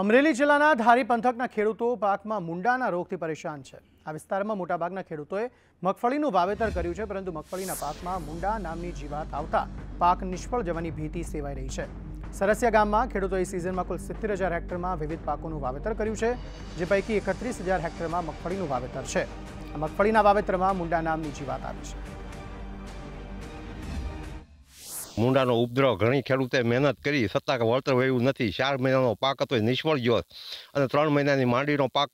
અમરેલી જિલ્લાના ધારી પંથકના ખેડૂતો પાકમાં મુંડાના રોગથી પરેશાન છે આ વિસ્તારમાં મોટાભાગના ખેડૂતોએ મગફળીનું વાવેતર કર્યું છે પરંતુ મગફળીના પાકમાં મુંડા નામની જીવાત આવતા પાક નિષ્ફળ જવાની ભીતિ સેવાઈ રહી છે સરસિયા ગામમાં ખેડૂતોએ સિઝનમાં કુલ સિત્તેર હજાર હેક્ટરમાં વિવિધ પાકોનું વાવેતર કર્યું છે જે પૈકી એકત્રીસ હજાર હેક્ટરમાં મગફળીનું વાવેતર છે આ મગફળીના વાવેતરમાં મુંડા નામની જીવાત આવી છે મુંડાનો ઉપદ્રવ ઘણી ખેડૂતે મહેનત કરી છતાં વળતર વળ્યું નથી ચાર મહિનાનો પાક હતો એ નિષ્ફળ ગયો અને ત્રણ મહિનાની માંડીનો પાક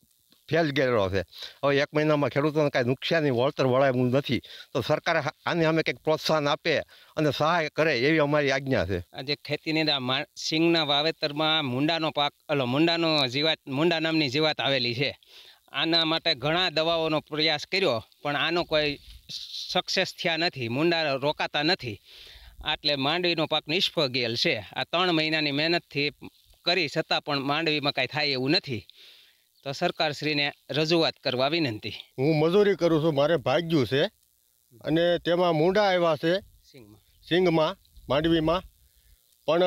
ફેલ ગયેલો છે હવે એક મહિનામાં ખેડૂતોને કાંઈ નુકસાની વળતર વળાયું નથી તો સરકાર આને અમે કંઈક પ્રોત્સાહન આપે અને સહાય કરે એવી અમારી આજ્ઞા છે આજે ખેતીની અંદર સિંગના વાવેતરમાં મુંડાનો પાક એટલે મુંડાનો જીવાત મુંડા નામની જીવાત આવેલી છે આના માટે ઘણા દવાઓનો પ્રયાસ કર્યો પણ આનો કોઈ સક્સેસ થયા નથી મુંડા રોકાતા નથી આટલે માંડવીનો પાક નિષ્ફળ છે આ ત્રણ મહિનાની મહેનતથી કરી છતાં પણ માંડવીમાં કાંઈ થાય એવું નથી તો સરકારશ્રીને રજૂઆત કરવા વિનંતી હું મજૂરી કરું છું મારે ભાગ્યું છે અને તેમાં મૂંડા આવ્યા છે સિંગમાં માંડવીમાં પણ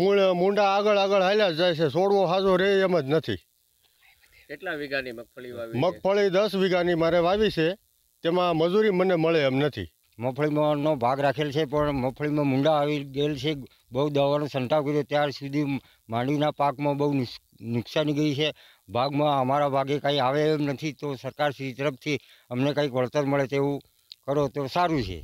મૂળ મૂંડા આગળ આગળ હાલ્યા જાય છે છોડવો હાજો રહે એમ જ નથી કેટલા વીઘાની મગફળી મગફળી દસ વીઘાની મારે વાવી છે તેમાં મજૂરી મને મળે એમ નથી મગફળીમાંનો ભાગ રાખેલ છે પણ મગફળીમાં મૂંડા આવી ગયેલ છે બહુ દવાનો છંટાવ કર્યો ત્યાર સુધી માંડવીના પાકમાં બહુ નુકસાની ગઈ છે ભાગમાં અમારા ભાગે કંઈ આવે એમ નથી તો સરકારશ્રી તરફથી અમને કંઈક વળતર મળે તેવું કરો તો સારું છે